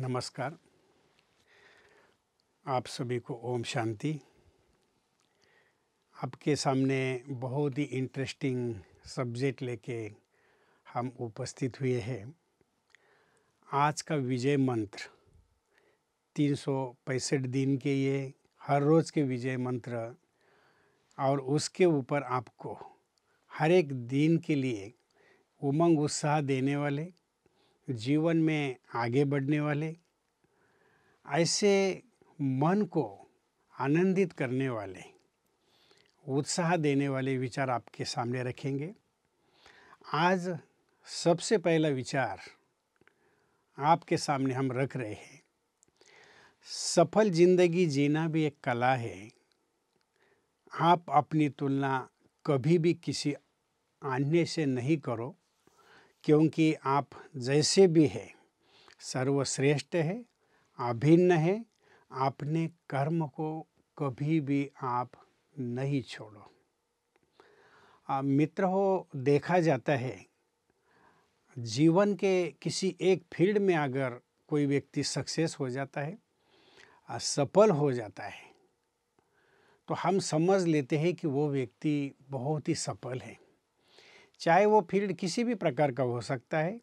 नमस्कार आप सभी को ओम शांति आपके सामने बहुत ही इंटरेस्टिंग सब्जेक्ट लेके हम उपस्थित हुए हैं आज का विजय मंत्र तीन सौ पैंसठ दिन के ये हर रोज़ के विजय मंत्र और उसके ऊपर आपको हर एक दिन के लिए उमंग उत्साह देने वाले जीवन में आगे बढ़ने वाले ऐसे मन को आनंदित करने वाले उत्साह देने वाले विचार आपके सामने रखेंगे आज सबसे पहला विचार आपके सामने हम रख रहे हैं सफल जिंदगी जीना भी एक कला है आप अपनी तुलना कभी भी किसी अन्य से नहीं करो क्योंकि आप जैसे भी है सर्वश्रेष्ठ है अभिन्न है आपने कर्म को कभी भी आप नहीं छोड़ो मित्र हो देखा जाता है जीवन के किसी एक फील्ड में अगर कोई व्यक्ति सक्सेस हो जाता है सफल हो जाता है तो हम समझ लेते हैं कि वो व्यक्ति बहुत ही सफल है चाहे वो फील्ड किसी भी प्रकार का हो सकता है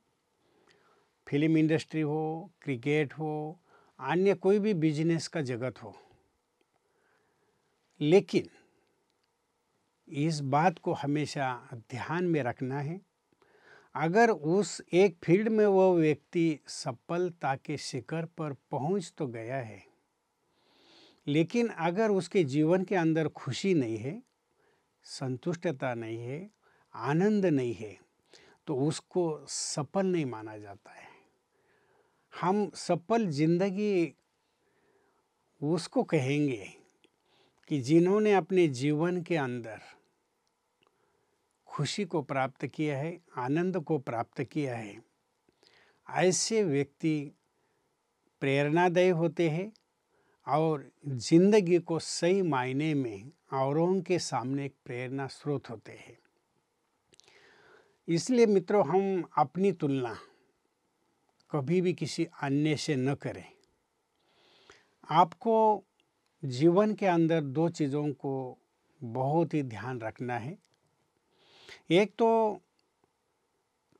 फिल्म इंडस्ट्री हो क्रिकेट हो अन्य कोई भी बिजनेस का जगत हो लेकिन इस बात को हमेशा ध्यान में रखना है अगर उस एक फील्ड में वो व्यक्ति सफलता के शिखर पर पहुंच तो गया है लेकिन अगर उसके जीवन के अंदर खुशी नहीं है संतुष्टता नहीं है आनंद नहीं है तो उसको सफल नहीं माना जाता है हम सफल जिंदगी उसको कहेंगे कि जिन्होंने अपने जीवन के अंदर खुशी को प्राप्त किया है आनंद को प्राप्त किया है ऐसे व्यक्ति प्रेरणादायी होते हैं और जिंदगी को सही मायने में औरों के सामने एक प्रेरणा स्रोत होते हैं इसलिए मित्रों हम अपनी तुलना कभी भी किसी अन्य से न करें आपको जीवन के अंदर दो चीज़ों को बहुत ही ध्यान रखना है एक तो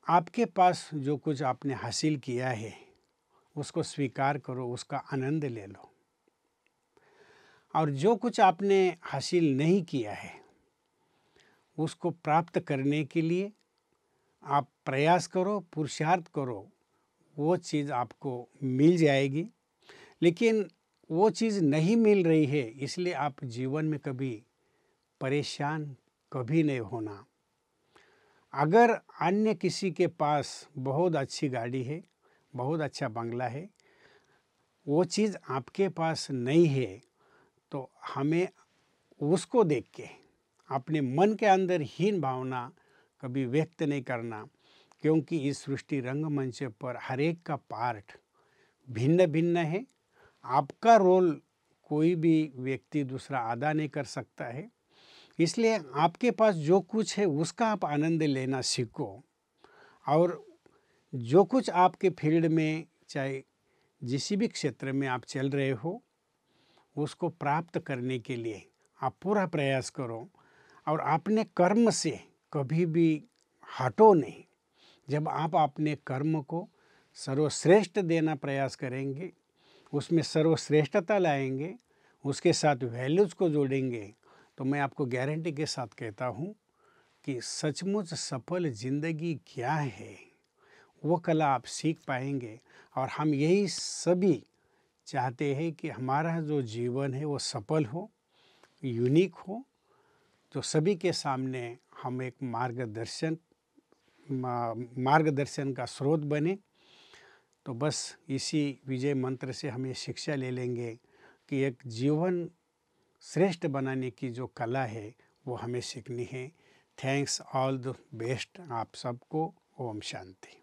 आपके पास जो कुछ आपने हासिल किया है उसको स्वीकार करो उसका आनंद ले लो और जो कुछ आपने हासिल नहीं किया है उसको प्राप्त करने के लिए आप प्रयास करो पुरुषार्थ करो वो चीज़ आपको मिल जाएगी लेकिन वो चीज़ नहीं मिल रही है इसलिए आप जीवन में कभी परेशान कभी नहीं होना अगर अन्य किसी के पास बहुत अच्छी गाड़ी है बहुत अच्छा बंगला है वो चीज़ आपके पास नहीं है तो हमें उसको देख के अपने मन के अंदर हीन भावना कभी व्यक्त नहीं करना क्योंकि इस सृष्टि रंगमंच पर हर एक का पार्ट भिन्न भिन्न है आपका रोल कोई भी व्यक्ति दूसरा अदा नहीं कर सकता है इसलिए आपके पास जो कुछ है उसका आप आनंद लेना सीखो और जो कुछ आपके फील्ड में चाहे जिस भी क्षेत्र में आप चल रहे हो उसको प्राप्त करने के लिए आप पूरा प्रयास करो और अपने कर्म से कभी भी हटो नहीं जब आप अपने कर्म को सर्वश्रेष्ठ देना प्रयास करेंगे उसमें सर्वश्रेष्ठता लाएंगे उसके साथ वैल्यूज़ को जोड़ेंगे तो मैं आपको गारंटी के साथ कहता हूँ कि सचमुच सफल जिंदगी क्या है वो कला आप सीख पाएंगे और हम यही सभी चाहते हैं कि हमारा जो जीवन है वो सफल हो यूनिक हो जो तो सभी के सामने हम एक मार्गदर्शन मार्गदर्शन का स्रोत बने तो बस इसी विजय मंत्र से हम ये शिक्षा ले लेंगे कि एक जीवन श्रेष्ठ बनाने की जो कला है वो हमें सीखनी है थैंक्स ऑल द बेस्ट आप सबको ओम शांति